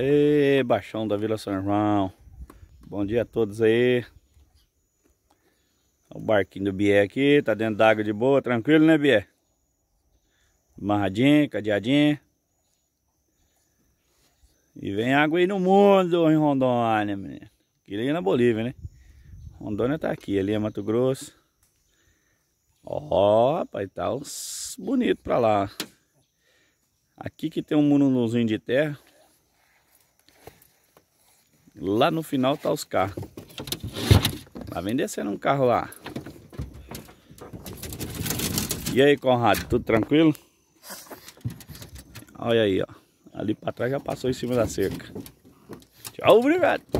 E Baixão da Vila São João. Bom dia a todos aí. O barquinho do Bié aqui, tá dentro d'água de boa, tranquilo, né, Bié? Amarradinho, cadeadinho. E vem água aí no mundo, em Rondônia, menino. Aquilo é na Bolívia, né? Rondônia tá aqui, ali é Mato Grosso. Ó, oh, rapaz, tá uns bonito pra lá. Aqui que tem um munuzinho de terra, Lá no final tá os carros. Tá vem descendo um carro lá. E aí, Conrado, tudo tranquilo? Olha aí, ó. Ali pra trás já passou em cima da cerca. Tchau, obrigado.